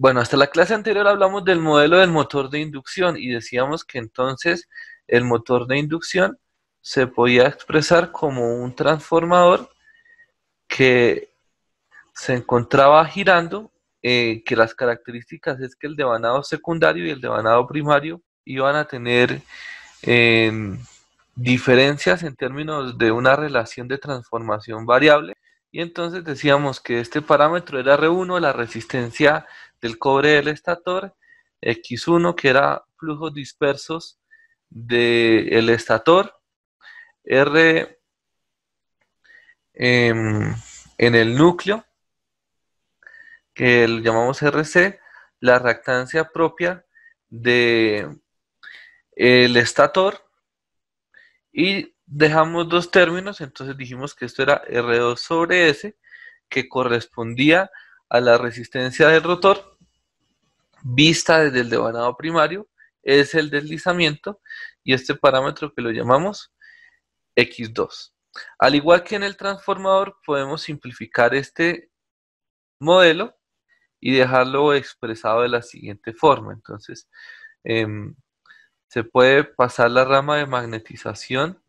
Bueno, hasta la clase anterior hablamos del modelo del motor de inducción y decíamos que entonces el motor de inducción se podía expresar como un transformador que se encontraba girando, eh, que las características es que el devanado secundario y el devanado primario iban a tener em, diferencias en términos de una relación de transformación variable. Y entonces decíamos que este parámetro era R1, la resistencia del cobre del estator, X1 que era flujos dispersos del estator, R em, en el núcleo, que lo llamamos RC, la reactancia propia del estator, y dejamos dos términos, entonces dijimos que esto era R2 sobre S, que correspondía a la resistencia del rotor, vista desde el devanado primario, es el deslizamiento y este parámetro que lo llamamos X2. Al igual que en el transformador, podemos simplificar este modelo y dejarlo expresado de la siguiente forma. Entonces, em, se puede pasar la rama de magnetización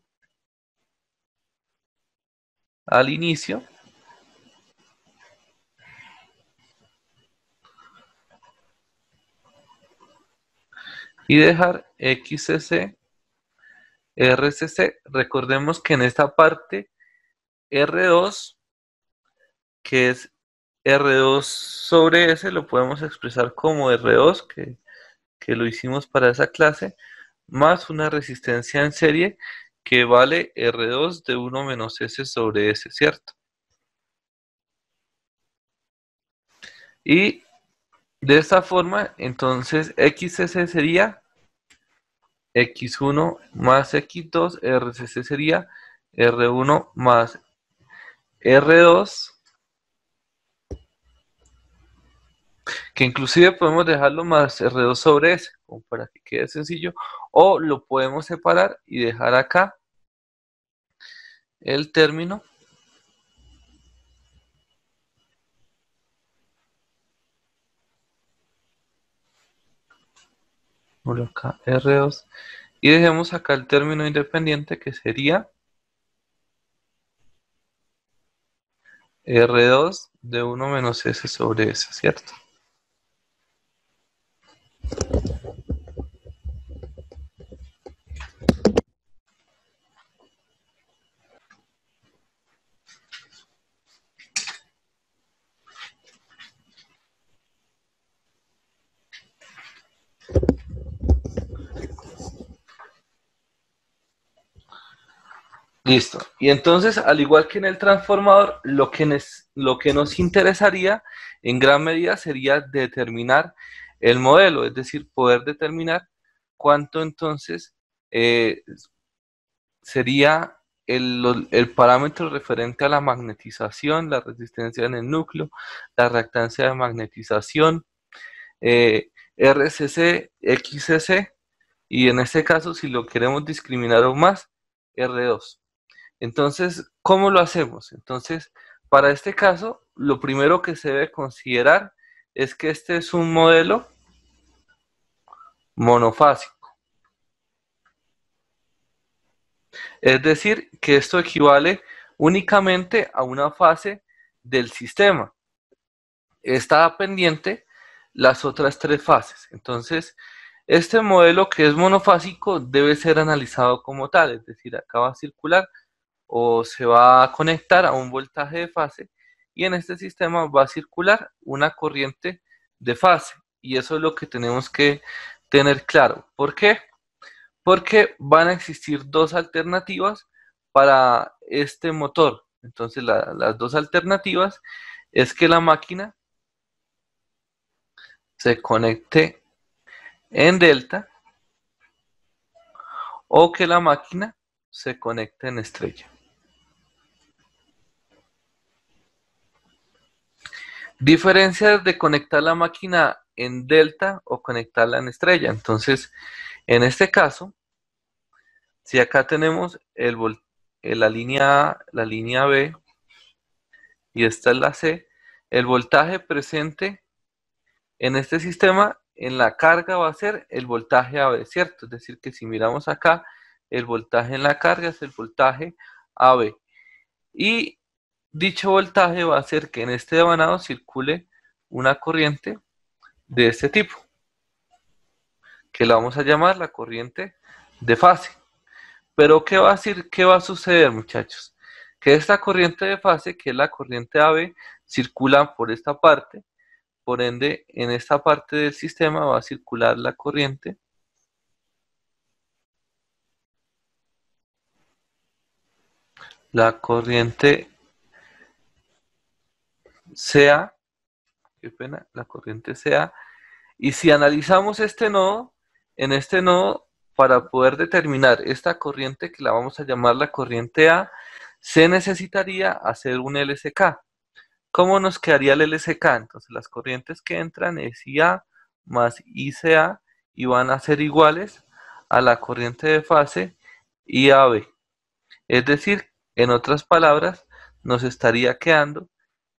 al inicio y dejar XCC, RCC. Recordemos que en esta parte R2, que es R2 sobre S, lo podemos expresar como R2, que, que lo hicimos para esa clase, más una resistencia en serie que vale R2 de 1 menos S sobre S, ¿cierto? Y de esta forma, entonces XS sería X1 más X2, RCC sería R1 más R2, que inclusive podemos dejarlo más R2 sobre S, para que quede sencillo, o lo podemos separar y dejar acá el término 2 y dejemos acá el término independiente que sería R2 de 1 menos S sobre S, ¿cierto? Listo. Y entonces, al igual que en el transformador, lo que, nos, lo que nos interesaría en gran medida sería determinar el modelo, es decir, poder determinar cuánto entonces eh, sería el, parámetro referente a la magnetización, la resistencia en el núcleo, la reactancia de magnetización, eh, RCC, XCC, y en este caso, si lo queremos discriminar aún más, R2. Entonces, ¿cómo lo hacemos? Entonces, para este caso, lo primero que se debe considerar es que este es un modelo monofásico. Es decir, que esto equivale únicamente a una fase del sistema. Está pendiente las otras tres fases. Entonces, este modelo que es monofásico debe ser analizado como tal, es decir, acá va a circular o se va a conectar a un voltaje de fase y en este sistema va a circular una corriente de fase y eso es lo que tenemos que tener claro. ¿Por qué? Porque van a existir dos alternativas para este motor. Entonces las dos alternativas es que la máquina se conecte en delta o que la máquina se conecte en estrella. diferencia de conectar la máquina en delta o conectarla en estrella. Entonces, en este caso, si acá tenemos el eh, la línea A, la línea B y esta es la C, el voltaje presente en este sistema en la carga va a ser el voltaje AB, ¿cierto? Es decir, que si miramos acá, el voltaje en la carga es el voltaje AB. Y Dicho voltaje va a hacer que en este devanado circule una corriente de este tipo, que la vamos a llamar la corriente de fase. Pero ¿qué va a, qué va a suceder, muchachos? Que esta corriente de fase, que es la corriente AB, circula por esta parte, por ende, en esta parte del sistema va a circular la corriente la corriente sea, qué pena, la corriente sea, y si analizamos este nodo, en este nodo, para poder determinar esta corriente, que la vamos a llamar la corriente A, se necesitaría hacer un LSK. ¿Cómo nos quedaría el LSK? Entonces las corrientes que entran es IA más ICA y van a ser iguales a la corriente de fase IAB. Es decir, en otras palabras, nos estaría quedando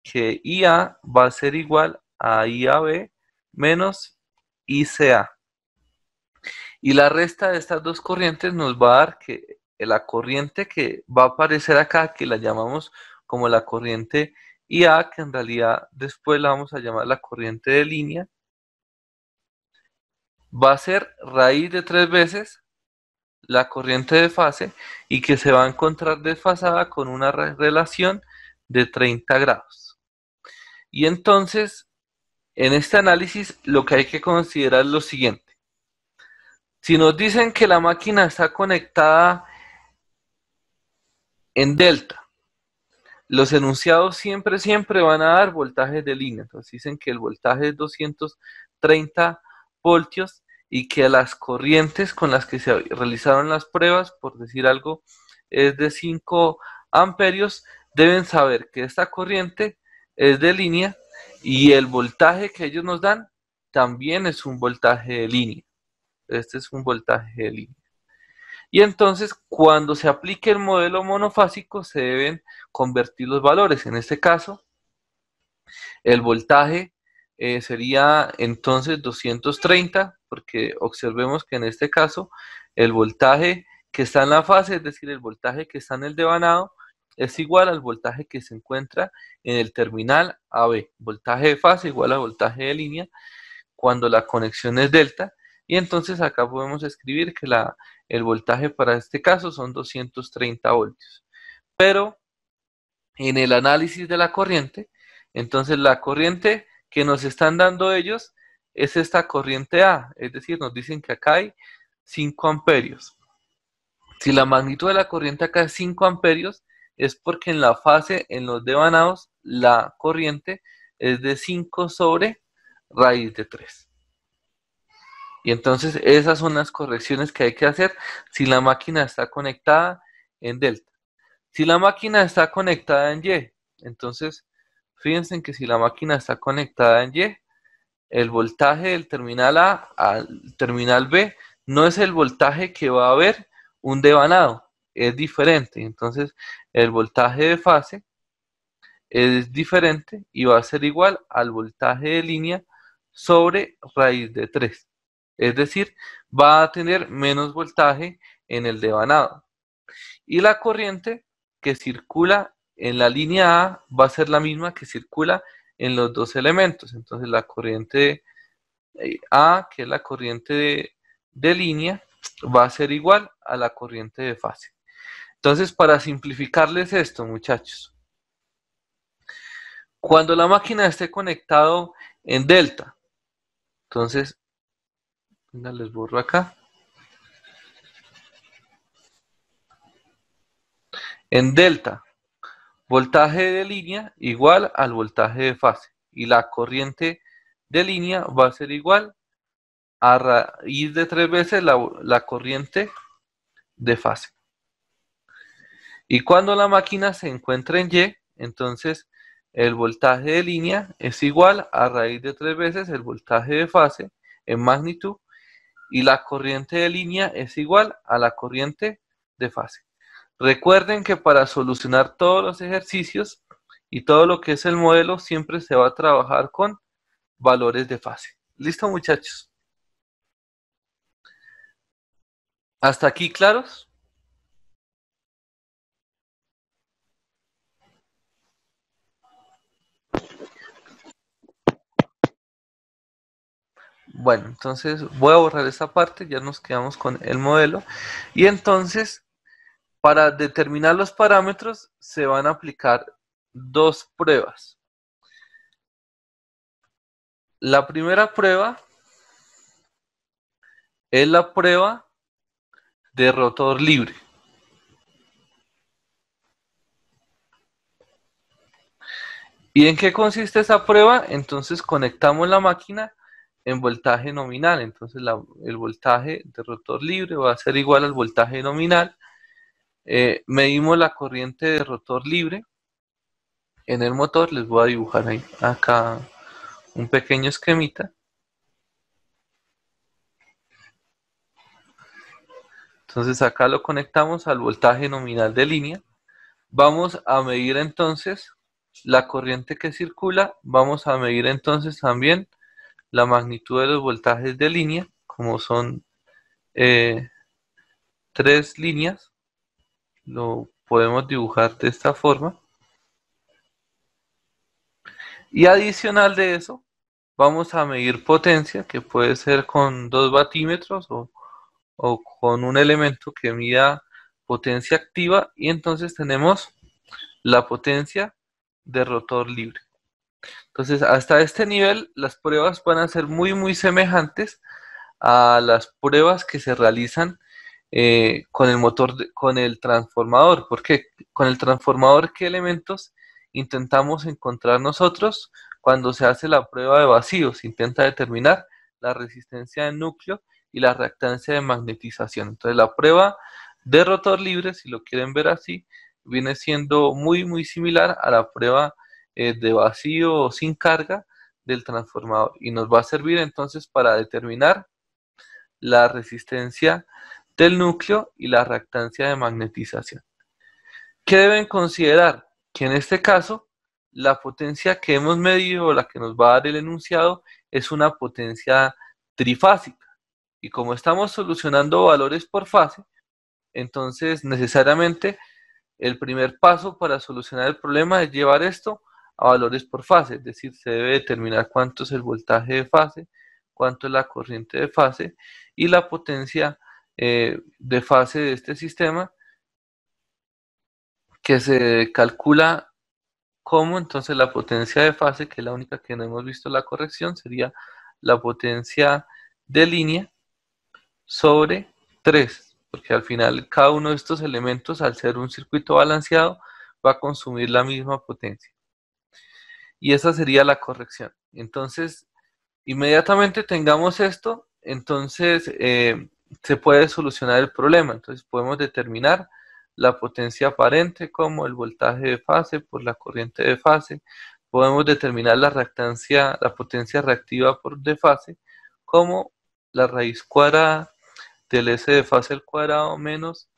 que IA va a ser igual a IAB menos ICA. Y la resta de estas dos corrientes nos va a dar que la corriente que va a aparecer acá, que la llamamos como la corriente IA, que en realidad después la vamos a llamar la corriente de línea, va a ser raíz de tres veces la corriente de fase y que se va a encontrar desfasada con una relación de 30 grados. Y entonces, en este análisis, lo que hay que considerar es lo siguiente. Si nos dicen que la máquina está conectada en delta, los enunciados siempre, siempre van a dar voltajes de línea. Entonces dicen que el voltaje es 230 voltios y que las corrientes con las que se realizaron las pruebas, por decir algo, es de 5 amperios, deben saber que esta corriente es de línea y el voltaje que ellos nos dan también es un voltaje de línea. Este es un voltaje de línea. Y entonces, cuando se aplique el modelo monofásico, se deben convertir los valores. En este caso, el voltaje eh, sería entonces 230, porque observemos que en este caso el voltaje que está en la fase, es decir, el voltaje que está en el devanado, es igual al voltaje que se encuentra en el terminal AB, voltaje de fase igual a voltaje de línea, cuando la conexión es delta, y entonces acá podemos escribir que la, el voltaje para este caso son 230 voltios. Pero en el análisis de la corriente, entonces la corriente que nos están dando ellos es esta corriente A, es decir, nos dicen que acá hay 5 amperios. Si la magnitud de la corriente acá es 5 amperios, es porque en la fase, en los devanados, la corriente es de 5 sobre raíz de 3. Y entonces esas son las correcciones que hay que hacer si la máquina está conectada en delta. Si la máquina está conectada en Y, entonces fíjense que si la máquina está conectada en Y, el voltaje del terminal A al terminal B no es el voltaje que va a haber un devanado, es diferente. Entonces, el voltaje de fase es diferente y va a ser igual al voltaje de línea sobre raíz de 3. Es decir, va a tener menos voltaje en el devanado. Y la corriente que circula en la línea A va a ser la misma que circula en los dos elementos. Entonces la corriente A, que es la corriente de, de línea, va a ser igual a la corriente de fase. Entonces, para simplificarles esto, muchachos, cuando la máquina esté conectado en delta, entonces, les borro acá. En delta, voltaje de línea igual al voltaje de fase y la corriente de línea va a ser igual a raíz de tres veces la corriente de fase. Y cuando la máquina se encuentra en Y, entonces el voltaje de línea es igual a raíz de tres veces el voltaje de fase en magnitud y la corriente de línea es igual a la corriente de fase. Recuerden que para solucionar todos los ejercicios y todo lo que es el modelo siempre se va a trabajar con valores de fase. ¿Listo muchachos? ¿Hasta aquí claros? Bueno, entonces voy a borrar esta parte, ya nos quedamos con el modelo. Y entonces, para determinar los parámetros, se van a aplicar dos pruebas. La primera prueba es la prueba de rotor libre. ¿Y en qué consiste esa prueba? Entonces conectamos la máquina en voltaje nominal. Entonces el voltaje de rotor libre va a ser igual al voltaje nominal. Eh, medimos la corriente de rotor libre en el motor. Les voy a dibujar acá un pequeño esquemita. Entonces acá lo conectamos al voltaje nominal de línea. Vamos a medir entonces la corriente que circula. Vamos a medir entonces también la magnitud de los voltajes de línea, como son eh, tres líneas, lo podemos dibujar de esta forma. Y adicional de eso, vamos a medir potencia, que puede ser con dos batímetros o, o con un elemento que mida potencia activa y entonces tenemos la potencia de rotor libre. Entonces, hasta este nivel, las pruebas van a ser muy, muy semejantes a las pruebas que se realizan eh, con el motor, con el transformador. porque Con el transformador, ¿qué elementos intentamos encontrar nosotros cuando se hace la prueba de vacío? Se intenta determinar la resistencia de núcleo y la reactancia de magnetización. Entonces, la prueba de rotor libre, si lo quieren ver así, viene siendo muy, muy similar a la prueba eh, de vacío o sin carga del transformador y nos va a servir entonces para determinar la resistencia del núcleo y la reactancia de magnetización. ¿Qué deben considerar? Que en este caso la potencia que hemos medido o la que nos va a dar el enunciado es una potencia trifásica. Y como estamos solucionando valores por fase, entonces necesariamente el primer paso para solucionar el problema es llevar esto a valores por fase, es decir, se debe determinar cuánto es el voltaje de fase, cuánto es la corriente de fase y la potencia eh, de fase de este sistema que se calcula como entonces la potencia de fase, que es la única que no hemos visto la corrección, sería la potencia de línea sobre 3, porque al final cada uno de estos elementos, al ser un circuito balanceado, va a consumir la misma potencia y esa sería la corrección. Entonces, inmediatamente tengamos esto, entonces eh, se puede solucionar el problema. Entonces podemos determinar la potencia aparente como el voltaje de fase por la corriente de fase. Podemos determinar la reactancia, la potencia reactiva por de fase como la raíz cuadrada del S de fase al cuadrado menos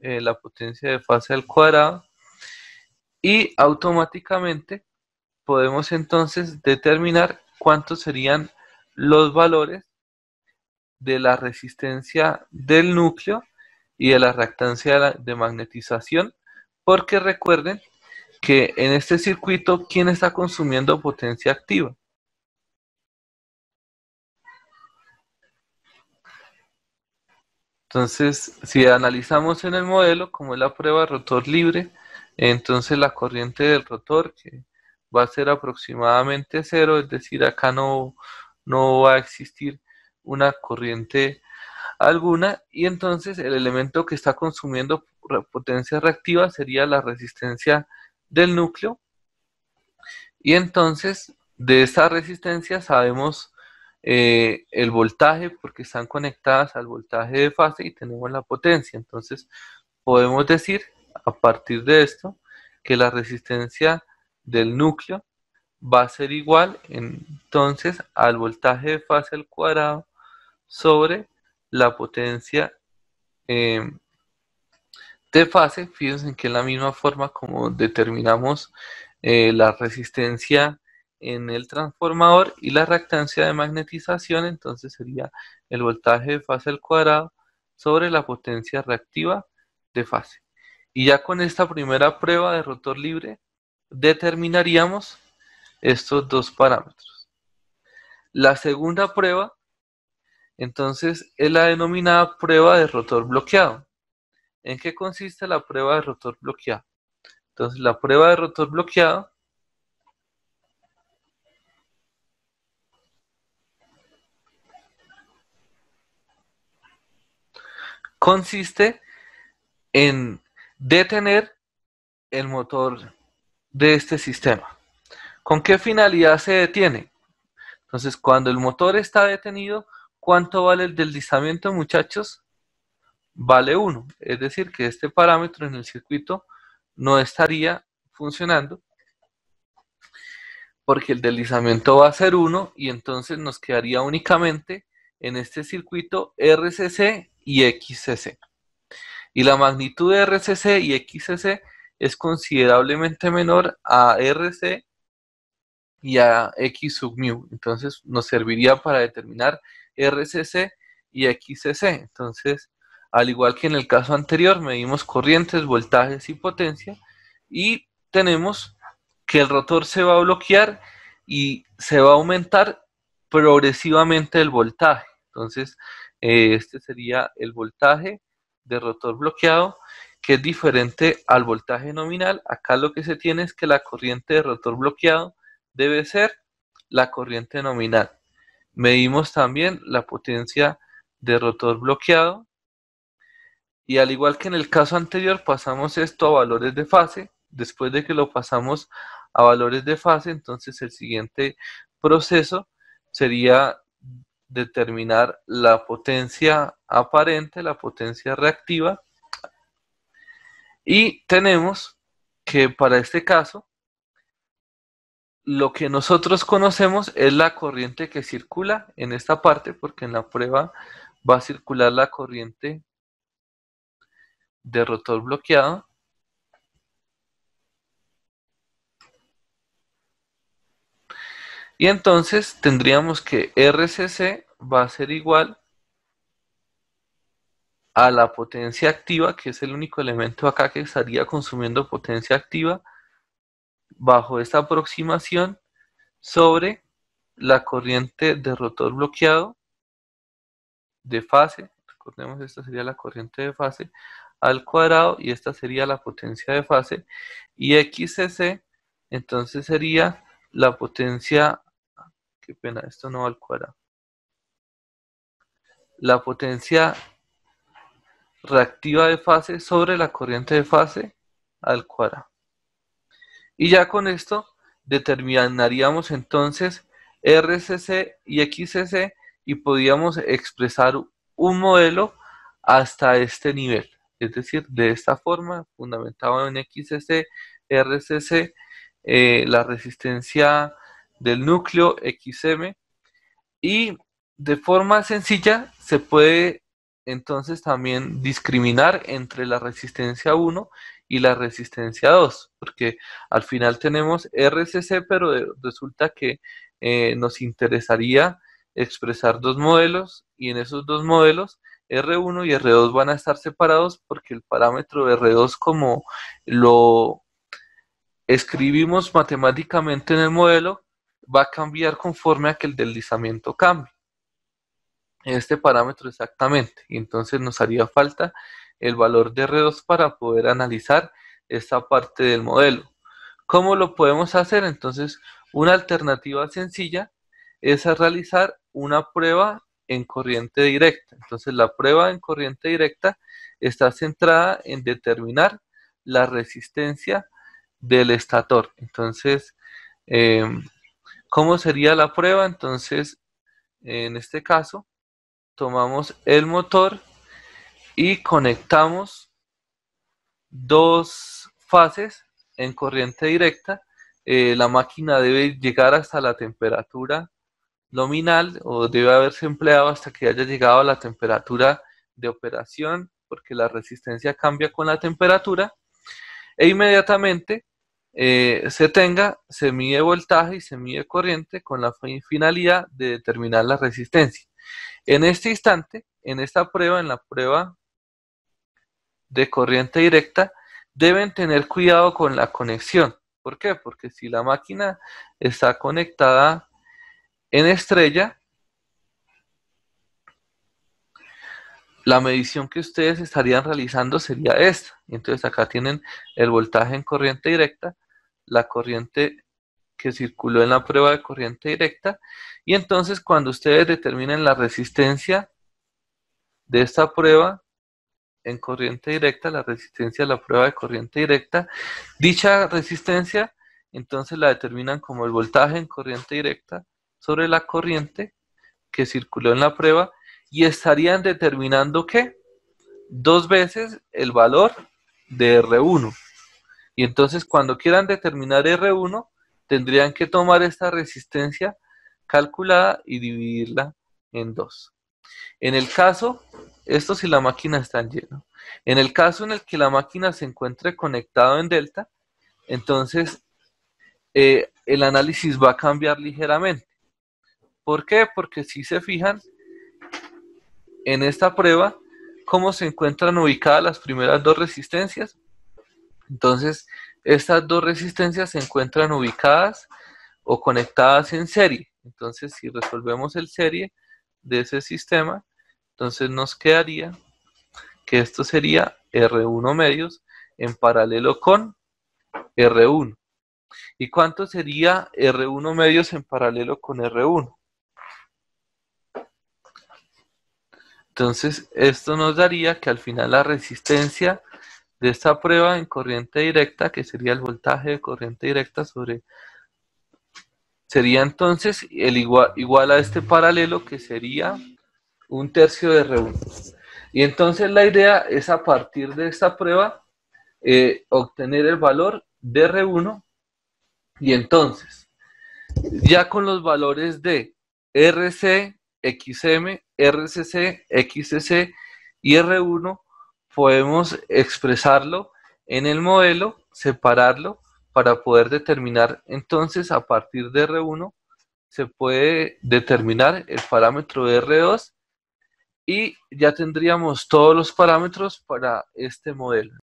eh, la potencia de fase al cuadrado. Y automáticamente podemos entonces determinar cuántos serían los valores de la resistencia del núcleo y de la reactancia de magnetización, porque recuerden que en este circuito, ¿quién está consumiendo potencia activa? Entonces, si analizamos en el modelo, como es la prueba rotor libre, entonces la corriente del rotor, que va a ser aproximadamente cero, es decir, acá no, no va a existir una corriente alguna y entonces el elemento que está consumiendo potencia reactiva sería la resistencia del núcleo y entonces de esa resistencia sabemos eh, el voltaje porque están conectadas al voltaje de fase y tenemos la potencia entonces podemos decir a partir de esto que la resistencia del núcleo va a ser igual entonces al voltaje de fase al cuadrado sobre la potencia em, de fase. Fíjense que es la misma forma como determinamos eh, la resistencia en el transformador y la reactancia de magnetización, entonces sería el voltaje de fase al cuadrado sobre la potencia reactiva de fase. Y ya con esta primera prueba de rotor libre, determinaríamos estos dos parámetros. La segunda prueba, entonces, es la denominada prueba de rotor bloqueado. ¿En qué consiste la prueba de rotor bloqueado? Entonces, la prueba de rotor bloqueado consiste en detener el motor de este sistema. ¿Con qué finalidad se detiene? Entonces, cuando el motor está detenido, ¿cuánto vale el deslizamiento, muchachos? Vale 1. Es decir, que este parámetro en el circuito no estaría funcionando porque el deslizamiento va a ser 1 y entonces nos quedaría únicamente en este circuito RCC y XCC. Y la magnitud de RCC y XCC es considerablemente menor a RC y a X sub mu. Entonces nos serviría para determinar RCC y XCC. Entonces, al igual que en el caso anterior, medimos corrientes, voltajes y potencia y tenemos que el rotor se va a bloquear y se va a aumentar progresivamente el voltaje. Entonces, eh, este sería el voltaje de rotor bloqueado que es diferente al voltaje nominal. Acá lo que se tiene es que la corriente de rotor bloqueado debe ser la corriente nominal. Medimos también la potencia de rotor bloqueado. Y al igual que en el caso anterior, pasamos esto a valores de fase. Después de que lo pasamos a valores de fase, entonces el siguiente proceso sería determinar la potencia aparente, la potencia reactiva, y tenemos que para este caso, lo que nosotros conocemos es la corriente que circula en esta parte, porque en la prueba va a circular la corriente de rotor bloqueado. Y entonces tendríamos que RCC va a ser igual a la potencia activa, que es el único elemento acá que estaría consumiendo potencia activa, bajo esta aproximación sobre la corriente de rotor bloqueado de fase, recordemos esta sería la corriente de fase, al cuadrado y esta sería la potencia de fase y XCC entonces sería la potencia, qué pena, esto no va al cuadrado, la potencia reactiva de fase sobre la corriente de fase al cuadrado. Y ya con esto determinaríamos entonces RCC y XCC y podíamos expresar un modelo hasta este nivel. Es decir, de esta forma, fundamentado en XCC, RCC, eh, la resistencia del núcleo XM. Y de forma sencilla se puede entonces también discriminar entre la resistencia 1 y la resistencia 2, porque al final tenemos RCC, pero resulta que eh, nos interesaría expresar dos modelos y en esos dos modelos R1 y R2 van a estar separados porque el parámetro R2 como lo escribimos matemáticamente en el modelo va a cambiar conforme a que el deslizamiento cambie este parámetro exactamente. Y entonces nos haría falta el valor de R2 para poder analizar esta parte del modelo. ¿Cómo lo podemos hacer? Entonces, una alternativa sencilla es realizar una prueba en corriente directa. Entonces, la prueba en corriente directa está centrada en determinar la resistencia del estator. Entonces, em, ¿cómo sería la prueba? Entonces, en este caso, tomamos el motor y conectamos dos fases en corriente directa. Eh, la máquina debe llegar hasta la temperatura nominal o debe haberse empleado hasta que haya llegado a la temperatura de operación porque la resistencia cambia con la temperatura e inmediatamente eh, se tenga, se mide voltaje y se mide corriente con la finalidad de determinar la resistencia. En este instante, en esta prueba, en la prueba de corriente directa, deben tener cuidado con la conexión. ¿Por qué? Porque si la máquina está conectada en estrella, la medición que ustedes estarían realizando sería esta. Entonces acá tienen el voltaje en corriente directa, la corriente que circuló en la prueba de corriente directa. Y entonces cuando ustedes determinen la resistencia de esta prueba en corriente directa, la resistencia de la prueba de corriente directa, dicha resistencia entonces la determinan como el voltaje en corriente directa sobre la corriente que circuló en la prueba y estarían determinando que dos veces el valor de R1. Y entonces cuando quieran determinar R1, tendrían que tomar esta resistencia calculada y dividirla en dos. En el caso, esto si la máquina está en lleno, en el caso en el que la máquina se encuentre conectado en delta, entonces eh, el análisis va a cambiar ligeramente. ¿Por qué? Porque si se fijan en esta prueba, cómo se encuentran ubicadas las primeras dos resistencias, entonces estas dos resistencias se encuentran ubicadas o conectadas en serie. Entonces, si resolvemos el serie de ese sistema, entonces nos quedaría que esto sería R1 medios en paralelo con R1. ¿Y cuánto sería R1 medios en paralelo con R1? Entonces, esto nos daría que al final la resistencia de esta prueba en corriente directa, que sería el voltaje de corriente directa sobre... Sería entonces el igual, a este paralelo que sería un tercio de R1. Y entonces la idea es a partir de esta prueba eh, obtener el valor de R1 y entonces ya con los valores de RC, XM, RCC, XCC y R1 podemos expresarlo en el modelo, separarlo para poder determinar entonces a partir de R1 se puede determinar el parámetro de R2 y ya tendríamos todos los parámetros para este modelo.